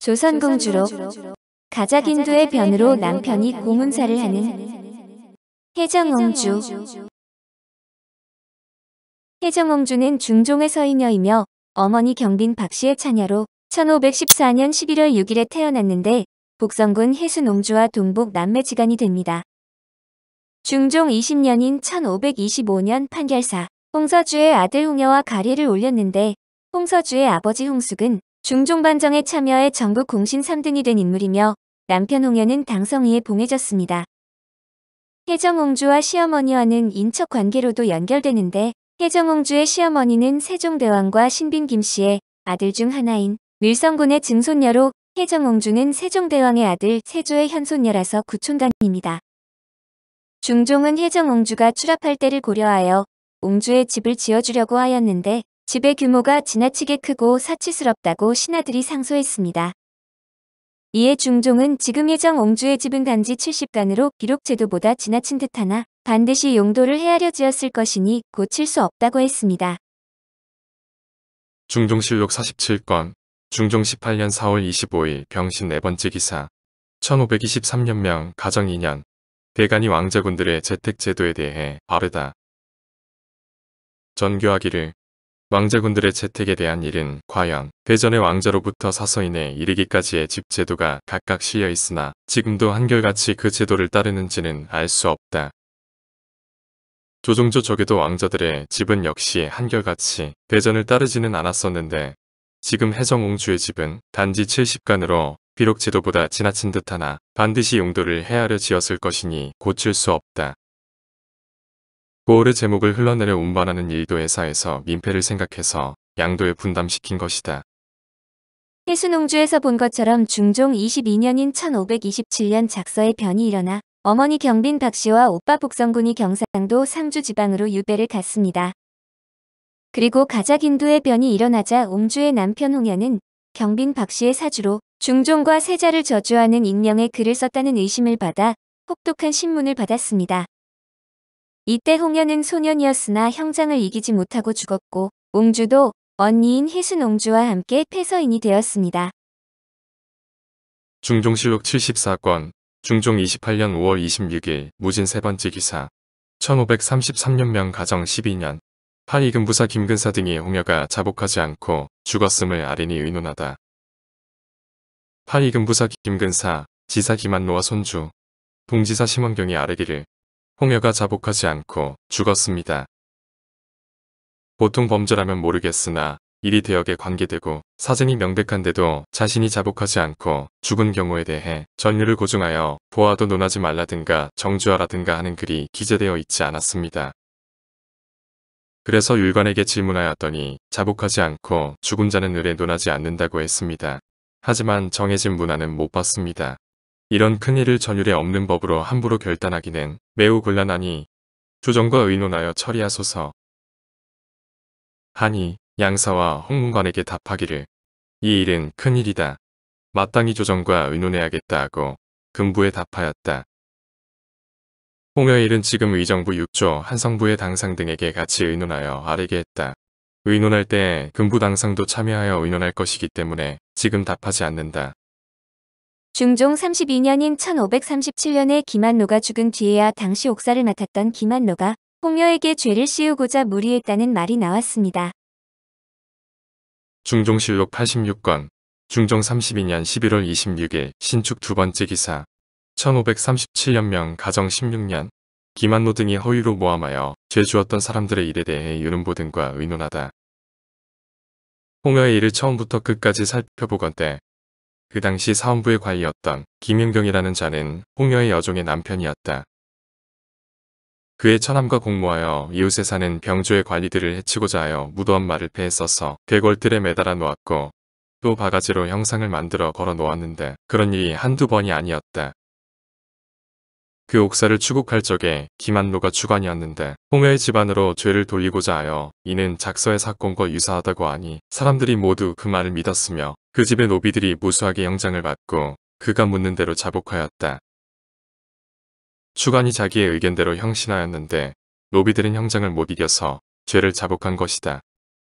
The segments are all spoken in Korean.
조선공주로 가자긴두의 변으로 남편이 고문사를 하는 혜정옹주 혜정옹주는 중종의 서인녀이며 어머니 경빈 박씨의 차녀로 1514년 11월 6일에 태어났는데 북성군 해순옹주와 동북 남매지간이 됩니다. 중종 20년인 1525년 판결사 홍서주의 아들 홍여와 가리를 올렸는데 홍서주의 아버지 홍숙은 중종반정에 참여해 전국 공신 3등이 된 인물이며 남편 홍현은 당성위에 봉해졌습니다. 혜정홍주와 시어머니와는 인척 관계로도 연결되는데 혜정홍주의 시어머니는 세종대왕과 신빈 김씨의 아들 중 하나인 밀성군의 증손녀로 혜정홍주는 세종대왕의 아들 세조의 현손녀라서 구촌간입니다. 중종은 혜정홍주가 추락할 때를 고려하여 옹주의 집을 지어주려고 하였는데 집의 규모가 지나치게 크고 사치스럽다고 신하들이 상소했습니다. 이에 중종은 지금 예정 옹주의 집은 단지 70간으로 비록 제도보다 지나친 듯하나 반드시 용도를 헤아려 지었을 것이니 고칠 수 없다고 했습니다. 중종실록 47권 중종 18년 4월 25일 병신 네 번째 기사 1523년명 가정 2년 대간이 왕자군들의 재택제도에 대해 바르다. 전교하기를 왕자군들의 재택에 대한 일은 과연 대전의 왕자로부터 사서인에 이르기까지의 집제도가 각각 실려 있으나 지금도 한결같이 그 제도를 따르는지는 알 수 없다. 조종조 적에도 왕자들의 집은 역시 한결같이 대전을 따르지는 않았었는데 지금 해정옹주의 집은 단지 70간으로 비록 제도보다 지나친 듯하나 반드시 용도를 헤아려 지었을 것이니 고칠 수 없다. 고을의 제목을 흘러내려 운반하는 일도 회사에서 민폐를 생각해서 양도에 분담시킨 것이다. 해수농주에서 본 것처럼 중종 22년인 1527년 작서의 변이 일어나 어머니 경빈 박씨와 오빠 복성군이 경상도 상주지방으로 유배를 갔습니다. 그리고 가자긴두의 변이 일어나자 옴주의 남편 홍현은 경빈 박씨의 사주로 중종과 세자를 저주하는 익명의 글을 썼다는 의심을 받아 혹독한 신문을 받았습니다. 이때 홍현은 소년이었으나 형장을 이기지 못하고 죽었고 옹주도 언니인 희순 옹주와 함께 패서인이 되었습니다. 중종시록 74권 중종 28년 5월 26일 무진 세 번째 기사 1533년 명 가정 12년 파이금부사 김근사 등이 홍여가 자복하지 않고 죽었음을 아린이 의논하다. 파이금부사 김근사 지사 김한노와 손주 동지사 심원경이 아뢰기를 홍여가 자복하지 않고 죽었습니다. 보통 범죄라면 모르겠으나 일이 대역에 관계되고 사정이 명백한데도 자신이 자복하지 않고 죽은 경우에 대해 전류를 고증하여 보아도 논하지 말라든가 정주하라든가 하는 글이 기재되어 있지 않았습니다. 그래서 율관에게 질문하였더니 자복하지 않고 죽은 자는 을에 논하지 않는다고 했습니다. 하지만 정해진 문화는 못 봤습니다. 이런 큰일을 전율에 없는 법으로 함부로 결단하기는 매우 곤란하니 조정과 의논하여 처리하소서. 하니 양사와 홍문관에게 답하기를 이 일은 큰일이다. 마땅히 조정과 의논해야겠다 하고 금부에 답하였다. 홍여일은 지금 의정부 6조 한성부의 당상 등에게 같이 의논하여 아래게 했다. 의논할 때 금부 당상도 참여하여 의논할 것이기 때문에 지금 답하지 않는다. 중종 32년인 1537년에 김한노가 죽은 뒤에야 당시 옥사를 맡았던 김한노가 홍여에게 죄를 씌우고자 무리했다는 말이 나왔습니다. 중종실록 86권 중종 32년 11월 26일 신축 두 번째 기사 1537년 명 가정 16년 김한노 등이 허위로 모함하여 죄주었던 사람들의 일에 대해 유는보등과 의논하다. 홍여의 일을 처음부터 끝까지 살펴보건대 그 당시 사원부의 과이였던 김윤경이라는 자는 홍여의 여종의 남편이었다. 그의 처남과 공모하여 이웃에 사는 병조의 관리들을 해치고자 하여 무도한 말을 패했어서 괴골들에 매달아 놓았고 또 바가지로 형상을 만들어 걸어 놓았는데 그런 일이 한두 번이 아니었다. 그 옥사를 추국할 적에 김한로가 주관이었는데 홍여의 집안으로 죄를 돌리고자 하여 이는 작서의 사건과 유사하다고 하니 사람들이 모두 그 말을 믿었으며 그 집의 노비들이 무수하게 영장을 받고 그가 묻는 대로 자복하였다. 추관이 자기의 의견대로 형신하였는데 노비들은 형장을 못 이겨서 죄를 자복한 것이다.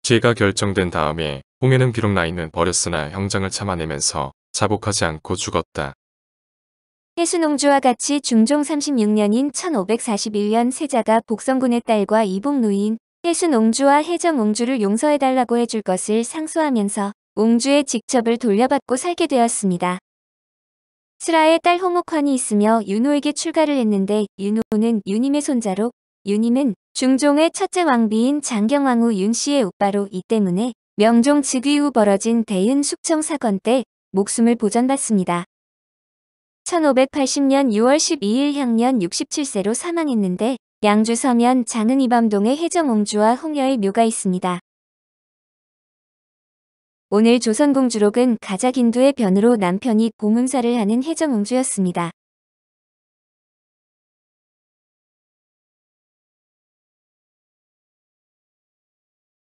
죄가 결정된 다음에 홍해는 비록 나이는 버렸으나 형장을 참아내면서 자복하지 않고 죽었다. 해수농주와 같이 중종 36년인 1541년 세자가 복성군의 딸과 이복 노인 해수농주와 해정옹주를 용서해달라고 해줄 것을 상소하면서 웅주의 직접을 돌려받고 살게 되었습니다. 슬아의 딸 홍옥환이 있으며 윤호에게 출가를 했는데 윤호는 윤임의 손자로 윤임은 중종의 첫째 왕비인 장경왕후 윤씨의 오빠로 이 때문에 명종 즉위 후 벌어진 대은 숙청 사건 때 목숨을 보전받습니다. 1580년 6월 12일 향년 67세로 사망했는데 양주 서면 장흥이밤동에 해정옹주와 홍여의 묘가 있습니다. 오늘 조선공주록은 가자 긴두의 변으로 남편이 봉음사를 하는 혜정웅주였습니다.